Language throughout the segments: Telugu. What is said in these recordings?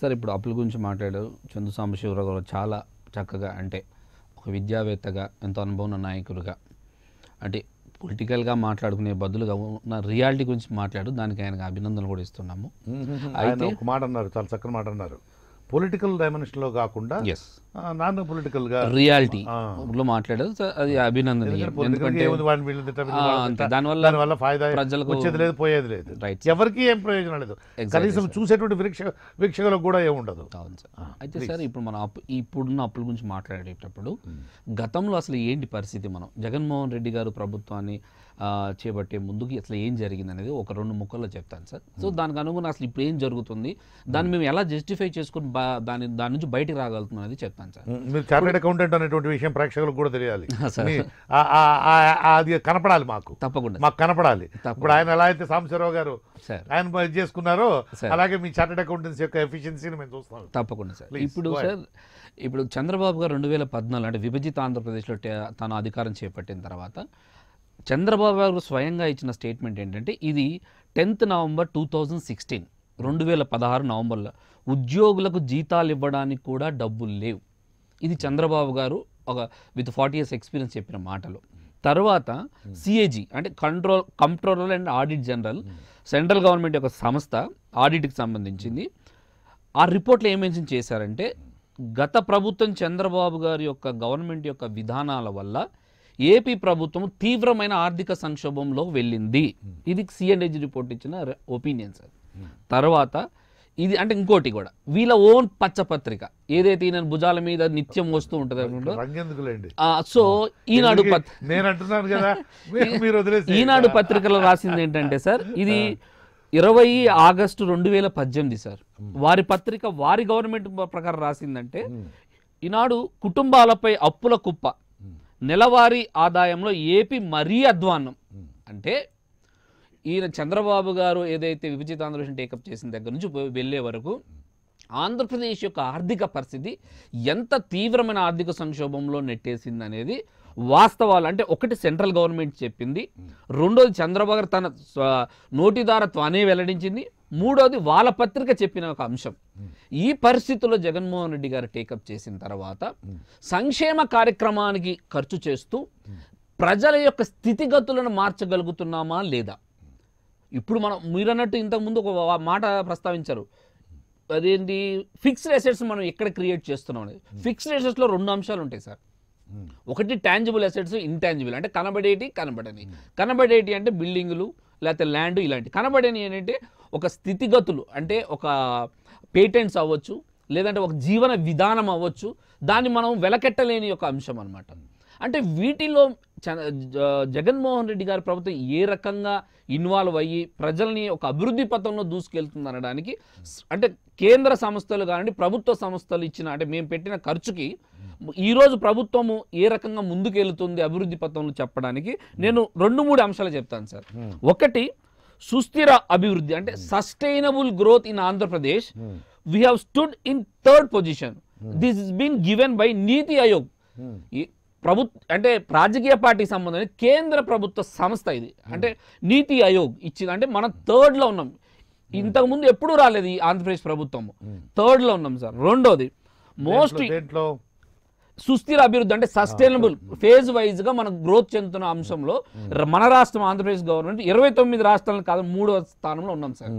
సార్ ఇప్పుడు అప్పుల గురించి మాట్లాడారు చందు సాంబశివరావు గారు చాలా చక్కగా అంటే ఒక విద్యావేత్తగా ఎంతో అనుభవం ఉన్న నాయకుడిగా అంటే పొలిటికల్గా మాట్లాడుకునే బదులుగా ఉన్న రియాలిటీ గురించి మాట్లాడు దానికి ఆయనకు అభినందనలు కూడా ఇస్తున్నాము అయితే ఒక మాట అన్నారు చాలా చక్కని మాట అన్నారు పొలిటికల్ లో కాకుండా నాన్ పొలిటికల్గా రియాలిటీ లో మాట్లాడారు అది అభినందన దానివల్ల ప్రజలకు వచ్చేది లేదు పోయేది లేదు రైట్ ఎవరికి ఏం ప్రయోజనం లేదు కనీసం చూసేటువంటి వీక్ష వీక్షకులకు కూడా ఏముండదు అయితే సార్ ఇప్పుడు మనం అప్పు ఇప్పుడున్న అప్పుల గురించి మాట్లాడేటప్పుడు hmm. గతంలో అసలు ఏంటి పరిస్థితి మనం జగన్మోహన్ రెడ్డి గారు ప్రభుత్వాన్ని చేపట్టే ముందుకి అసలు ఏం జరిగింది అనేది ఒక రెండు ముక్కల్లో చెప్తాను సార్ సో hmm. దానికి అనుగుణ అసలు ఇప్పుడు ఏం జరుగుతుంది దాన్ని hmm. మేము ఎలా జస్టిఫై చేసుకుని దాని దాని నుంచి బయటికి రాగలుగుతున్నాం అనేది చెప్తాను సార్ hmm. మీరు చార్టెడ్ అకౌంటెంట్ అనేటువంటి విషయం ప్రేక్షకులకు కూడా తెలియాలి అది కనపడాలి మాకు తప్పకుండా మాకు కనపడాలి ఇప్పుడు ఆయన ఎలా అయితే సాంబశివరావు గారు ఆయన చేసుకున్నారో అలాగే మీ చార్టెడ్ అకౌంటెన్స్ యొక్క ఎఫిషియన్సీని మేము చూస్తాం తప్పకుండా సార్ ఇప్పుడు సార్ ఇప్పుడు చంద్రబాబు గారు రెండు వేల పద్నాలుగు అంటే విభజిత ఆంధ్రప్రదేశ్లో తన అధికారం చేపట్టిన తర్వాత చంద్రబాబు గారు స్వయంగా ఇచ్చిన స్టేట్మెంట్ ఏంటంటే ఇది tenth November two thousand sixteen రెండు వేల పదహారు నవంబర్లో ఉద్యోగులకు జీతాలు ఇవ్వడానికి కూడా డబ్బులు లేవు ఇది చంద్రబాబు గారు ఒక విత్ ఫార్టీ ఇయర్స్ ఎక్స్పీరియన్స్ చెప్పిన మాటలు తర్వాత సిఏజీ అంటే control controller and audit general central government యొక్క సంస్థ ఆడిట్కి సంబంధించింది ఆ రిపోర్ట్లో ఏం మెన్షన్ చేశారంటే గత ప్రభుత్వం చంద్రబాబు గారి యొక్క గవర్నమెంట్ యొక్క విధానాల వల్ల ఏపీ ప్రభుత్వం తీవ్రమైన ఆర్థిక సంక్షోభంలో వెళ్ళింది hmm. ఇది సిఎన్ఏజీ రిపోర్ట్ ఇచ్చిన ఒపీనియన్ సార్ తర్వాత ఇది అంటే ఇంకోటి కూడా వీళ్ళ ఓన్ పచ్చపత్రిక ఏదైతే ఈయన భుజాల మీద నిత్యం వస్తూ ఉంటుంది సో hmm. ఈనాడు ఈనాడు పత్రికలో రాసింది ఏంటంటే సార్ ఇది ఇరవై ఆగస్టు రెండు వేల పద్దెనిమిది సార్ hmm. వారి పత్రిక వారి గవర్నమెంట్ ప్రకారం రాసిందంటే ఈనాడు కుటుంబాలపై అప్పుల కుప్ప నెలవారీ ఆదాయంలో ఏపీ మరీ అధ్వాన్నం అంటే ఈయన చంద్రబాబు గారు ఏదైతే విభజిత ఆంధ్రప్రదేశ్ టేకప్ చేసిన దగ్గర నుంచి వెళ్ళే వరకు ఆంధ్రప్రదేశ్ యొక్క ఆర్థిక పరిస్థితి ఎంత తీవ్రమైన ఆర్థిక సంక్షోభంలో నెట్టేసింది అనేది వాస్తవాలు అంటే ఒకటి సెంట్రల్ గవర్నమెంట్ చెప్పింది రెండోది చంద్రబాబు తన నోటి ద్వారా వెల్లడించింది మూడోది వాళ్ళ పత్రిక చెప్పిన ఒక అంశం ఈ పరిస్థితుల్లో జగన్మోహన్ రెడ్డి గారు టేకప్ చేసిన తర్వాత సంక్షేమ కార్యక్రమానికి ఖర్చు చేస్తూ ప్రజల యొక్క స్థితిగతులను మార్చగలుగుతున్నామా లేదా ఇప్పుడు మనం మీరు అన్నట్టు ఇంతకుముందు ఒక మాట ప్రస్తావించారు అదేంటి ఫిక్స్డ్ అసెట్స్ మనం ఎక్కడ క్రియేట్ చేస్తున్నాం అనేది ఫిక్స్డ్ అసెట్స్లో రెండు అంశాలు ఉంటాయి సార్ ఒకటి టాంజిబుల్ అసెట్స్ ఇంటాంజిబుల్ అంటే కనబడేటి కనబడని కనబడేటి అంటే బిల్డింగులు లేకపోతే ల్యాండ్ ఇలాంటి కనబడని ఏంటంటే ఒక స్థితిగతులు అంటే ఒక పేటెంట్స్ అవ్వచ్చు లేదంటే ఒక జీవన విధానం అవ్వచ్చు దాన్ని మనం వెలకెట్టలేని ఒక అంశం అనమాట అంటే వీటిలో జగన్మోహన్ రెడ్డి గారి ప్రభుత్వం ఏ రకంగా ఇన్వాల్వ్ అయ్యి ప్రజల్ని ఒక అభివృద్ధి పథంలో దూసుకెళ్తుందనడానికి అంటే కేంద్ర సంస్థలు కానివ్వండి ప్రభుత్వ సంస్థలు ఇచ్చిన అంటే మేము పెట్టిన ఖర్చుకి ఈరోజు ప్రభుత్వము ఏ రకంగా ముందుకెళ్తుంది అభివృద్ధి పథంలో చెప్పడానికి నేను రెండు మూడు అంశాలు చెప్తాను సార్ ఒకటి సుస్థిర అభివృద్ధి అంటే sustainable growth in Andhra Pradesh we have in third position this is been given by నీతి ఆయోగ్ ప్రభుత్వ అంటే రాజకీయ పార్టీ సంబంధం కేంద్ర ప్రభుత్వ సంస్థ ఇది hmm. అంటే నీతి ఆయోగ్ ఇచ్చింది అంటే మనం లో ఉన్నాం hmm. ఇంతకుముందు ఎప్పుడు రాలేదు ఈ ఆంధ్రప్రదేశ్ ప్రభుత్వం థర్డ్ hmm. లో ఉన్నాం సార్ రెండోది మోస్ట్ సుస్థిర అభివృద్ధి అంటే సస్టైనబుల్ ఫేజ్ వైజ్ గా మనం గ్రోత్ చెందుతున్న అంశంలో మన రాష్ట్రం ఆంధ్రప్రదేశ్ గవర్నమెంట్ ఇరవై తొమ్మిది రాష్ట్రాలను కాదు మూడవ స్థానంలో ఉన్నాం సార్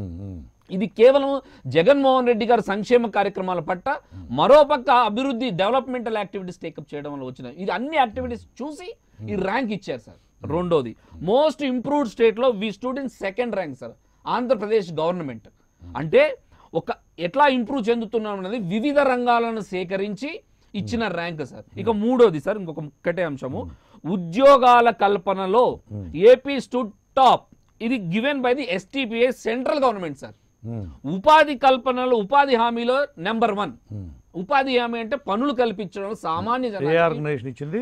ఇది కేవలం జగన్మోహన్ రెడ్డి గారి సంక్షేమ కార్యక్రమాల పట్ల మరోపక్క అభివృద్ధి డెవలప్మెంటల్ యాక్టివిటీస్ టేకప్ చేయడం వల్ల వచ్చిన ఇది అన్ని యాక్టివిటీస్ చూసి ఈ ర్యాంక్ ఇచ్చారు సార్ రెండోది మోస్ట్ ఇంప్రూవ్డ్ స్టేట్లో వి student second rank sir Andhra Pradesh government అంటే ఒక ఎట్లా ఇంప్రూవ్ చెందుతున్నాం అనేది వివిధ రంగాలను సేకరించి ఇచ్చిన ర్యాంక్ సార్ ఇక మూడోది సార్ ఇంకొక ముక్కటే అంశము ఉద్యోగాల కల్పనలో ఏపీ స్టూడ్ టాప్ ఇది given by the STPI central government sir ఉపాధి కల్పనలో ఉపాధి హామీలో నెంబర్ వన్ ఉపాధి హామీ అంటే పనులు కల్పించడం సామాన్య ఇచ్చింది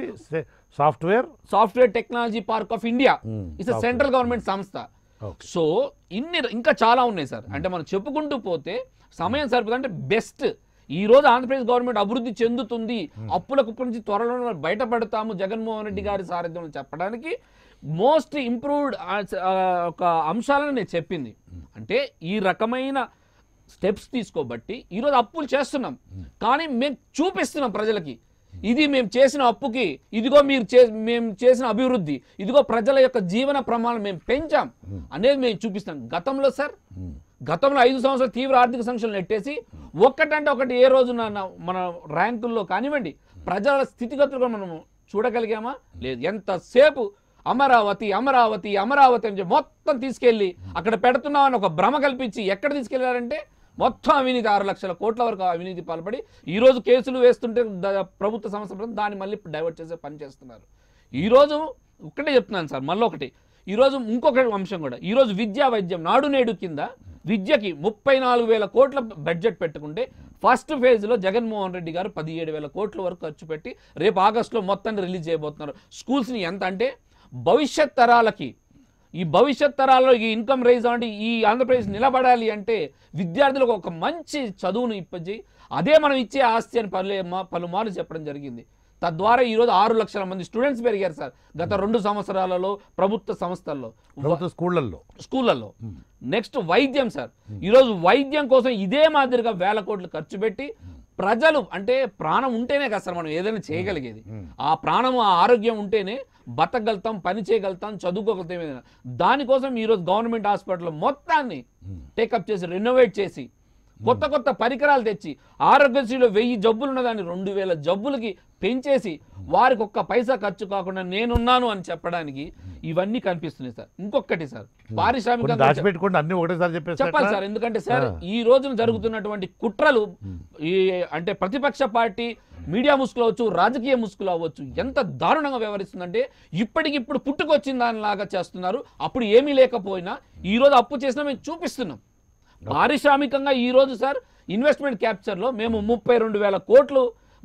software software technology park of India is central government సంస్థ సో ఇన్ని ఇంకా చాలా ఉన్నాయి సార్ అంటే మనం చెప్పుకుంటూ పోతే సమయం సరిపోతుంది అంటే బెస్ట్ ఈ రోజు ఆంధ్రప్రదేశ్ గవర్నమెంట్ అభివృద్ధి చెందుతుంది అప్పుల కుప్ప నుంచి త్వరలో బయటపడతాము జగన్మోహన్ రెడ్డి గారి సారథ్యంలో చెప్పడానికి మోస్ట్ ఇంప్రూవ్డ్ ఒక అంశాలను నేను చెప్పింది అంటే ఈ రకమైన స్టెప్స్ తీసుకోబట్టి ఈరోజు అప్పులు చేస్తున్నాం కానీ మేము చూపిస్తున్నాం ప్రజలకి ఇది మేము చేసిన అప్పుకి ఇదిగో మీరు చే మేము చేసిన అభివృద్ధి ఇదిగో ప్రజల యొక్క జీవన ప్రమాణం మేము పెంచాం అనేది మేము చూపిస్తాం గతంలో సార్ గతంలో ఐదు సంవత్సరాలు తీవ్ర ఆర్థిక సంక్షలు నెట్టేసి ఒక్కటంటే ఒకటి ఏ రోజున మన ర్యాంకుల్లో కానివ్వండి ప్రజల స్థితిగతులుగా మనము చూడగలిగామా లేదు ఎంతసేపు అమరావతి అమరావతి అమరావతి అని మొత్తం తీసుకెళ్ళి అక్కడ పెడుతున్నామని ఒక భ్రమ కల్పించి ఎక్కడ తీసుకెళ్లారంటే మొత్తం అవినీతి ఆరు లక్షల కోట్ల వరకు అవినీతి పాల్పడి ఈరోజు కేసులు వేస్తుంటే ప్రభుత్వ సంస్థ దాన్ని మళ్ళీ డైవర్ట్ చేసే పని చేస్తున్నారు ఈరోజు ఒకటే చెప్తున్నాను సార్ మళ్ళీ ఒకటి ఈరోజు ఇంకొక అంశం కూడా ఈరోజు విద్యా వైద్యం నాడు నేడు కింద విద్యకి ముప్పై నాలుగు వేల కోట్ల బడ్జెట్ పెట్టుకుంటే ఫస్ట్ ఫేజ్లో జగన్మోహన్ రెడ్డి గారు పదిహేడు వేల కోట్ల వరకు ఖర్చు పెట్టి రేపు ఆగస్టులో మొత్తాన్ని రిలీజ్ చేయబోతున్నారు స్కూల్స్ని ఎంత అంటే భవిష్యత్ తరాలకి ఈ భవిష్యత్ తరాల్లో ఈ ఇన్కమ్ రైజ్ అంటే ఈ ఆంధ్రప్రదేశ్ నిలబడాలి అంటే విద్యార్థులకు ఒక మంచి చదువును ఇప్పజేయి అదే మనం ఇచ్చే ఆస్తి అని పలు పలుమార్లు చెప్పడం జరిగింది తద్వారా ఈరోజు ఆరు లక్షల మంది స్టూడెంట్స్ పెరిగారు సార్ గత రెండు సంవత్సరాలలో ప్రభుత్వ సంస్థల్లో స్కూళ్ళల్లో స్కూళ్ళల్లో నెక్స్ట్ వైద్యం సార్ ఈరోజు వైద్యం కోసం ఇదే మాదిరిగా వేల కోట్లు ఖర్చు పెట్టి ప్రజలు అంటే ప్రాణం ఉంటేనే కదా సార్ మనం ఏదైనా చేయగలిగేది ఆ ప్రాణం ఆ ఆరోగ్యం ఉంటేనే బతకగలుగుతాం పని చేయగలుగుతాం చదువుకోగలుగుతాం ఏదైనా దానికోసం ఈరోజు గవర్నమెంట్ హాస్పిటల్ మొత్తాన్ని టేకప్ చేసి రెనోవేట్ చేసి కొత్త కొత్త పరికరాలు తెచ్చి ఆరోగ్యశ్రీలో వెయ్యి జబ్బులు ఉన్నదాన్ని రెండు వేల జబ్బులకి పెంచేసి వారికి ఒక్క పైసా ఖర్చు కాకుండా నేనున్నాను అని చెప్పడానికి ఇవన్నీ కనిపిస్తున్నాయి సార్ ఇంకొకటి సార్ hmm. పారిశ్రామిక చెప్పాలి సార్ ఎందుకంటే సార్ ఈ రోజున జరుగుతున్నటువంటి కుట్రలు ఈ అంటే ప్రతిపక్ష పార్టీ మీడియా ముసుగులు అవ్వచ్చు రాజకీయ ముసుగులు అవ్వచ్చు ఎంత దారుణంగా వ్యవహరిస్తుందంటే ఇప్పటికిప్పుడు పుట్టుకొచ్చిన దానిలాగా చేస్తున్నారు అప్పుడు ఏమీ లేకపోయినా ఈరోజు అప్పు చేసినా మేము చూపిస్తున్నాం పారిశ్రామికంగా ఈరోజు సార్ ఇన్వెస్ట్మెంట్ క్యాప్చర్లో మేము ముప్పై రెండు వేల కోట్లు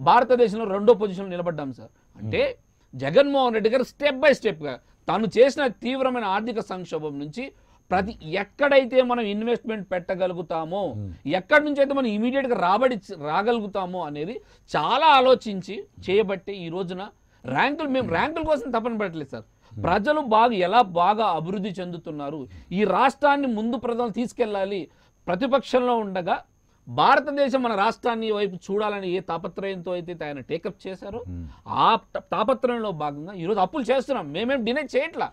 భారతదేశంలో రెండో పొజిషన్లో నిలబడ్డాం సార్ అంటే hmm. జగన్మోహన్ రెడ్డి గారు స్టెప్ బై స్టెప్గా తాను చేసిన తీవ్రమైన ఆర్థిక సంక్షోభం నుంచి ప్రతి ఎక్కడైతే మనం ఇన్వెస్ట్మెంట్ పెట్టగలుగుతామో hmm. ఎక్కడి నుంచి అయితే మనం ఇమీడియట్గా రాబడి రాగలుగుతామో అనేది చాలా ఆలోచించి చేయబట్టే ఈ రోజున ర్యాంకులు మేము hmm. ర్యాంకుల కోసం తప్పని పెట్టలేదు సార్ ప్రజలు బాగా ఎలా బాగా అభివృద్ధి చెందుతున్నారు ఈ రాష్ట్రాన్ని ముందు ప్రజలు తీసుకెళ్ళాలి ప్రతిపక్షంలో ఉండగా భారతదేశం మన రాష్ట్రాన్ని వైపు చూడాలని ఏ తాపత్రయంతో అయితే ఆయన టేకప్ చేశారో ఆ తాపత్రయంలో భాగంగా ఈరోజు అప్పులు చేస్తున్నాం మేమేం డినై చేయట్లా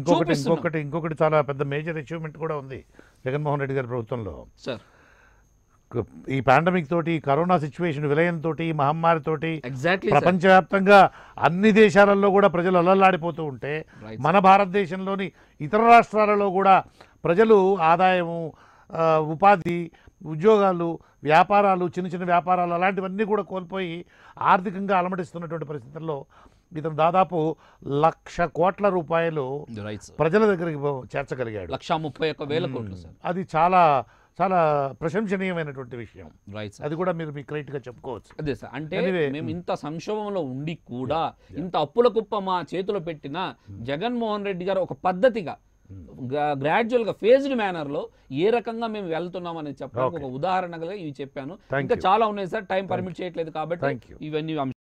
ఇంకొకటి ఇంకొకటి ఇంకొకటి చాలా పెద్ద మేజర్ అచీవ్మెంట్ కూడా ఉంది జగన్మోహన్ రెడ్డి గారి ప్రభుత్వంలో సార్ ఈ పాండమిక్ తోటి కరోనా సిచ్యువేషన్ విలయంతో ఎగ్జాక్ట్లీ ప్రపంచవ్యాప్తంగా అన్ని దేశాలలో కూడా ప్రజలు అలల్లాడిపోతూ ఉంటే మన భారతదేశంలోని ఇతర రాష్ట్రాలలో కూడా ప్రజలు ఆదాయము ఉపాధి ఉద్యోగాలు వ్యాపారాలు చిన్న చిన్న వ్యాపారాలు అలాంటివన్నీ కూడా కోల్పోయి ఆర్థికంగా అలమటిస్తున్నటువంటి పరిస్థితుల్లో ఇతను దాదాపు లక్ష కోట్ల రూపాయలు ప్రజల దగ్గరికి చేర్చగలిగాడు లక్ష ముప్పై ఒక్క వేల కోట్లు అది చాలా చాలా ప్రశంసనీయమైనటువంటి విషయం రైట్ అది కూడా మీరు మీకు గా చెప్పుకోవచ్చు అదే సార్ అంటే మేము ఇంత సంక్షోభంలో ఉండి కూడా ఇంత అప్పుల కుప్ప మా చేతిలో పెట్టిన జగన్మోహన్ రెడ్డి గారు ఒక పద్ధతిగా గ్రాడ్యువల్ గా ఫేజ్డ్ మేనర్ లో ఏ రకంగా మేము వెళ్తున్నాం అనేది చెప్పడానికి ఒక ఉదాహరణగా ఇవి చెప్పాను ఇంకా చాలా ఉన్నాయి సార్ టైం పర్మిట్ చేయట్లేదు కాబట్టి ఇవన్నీ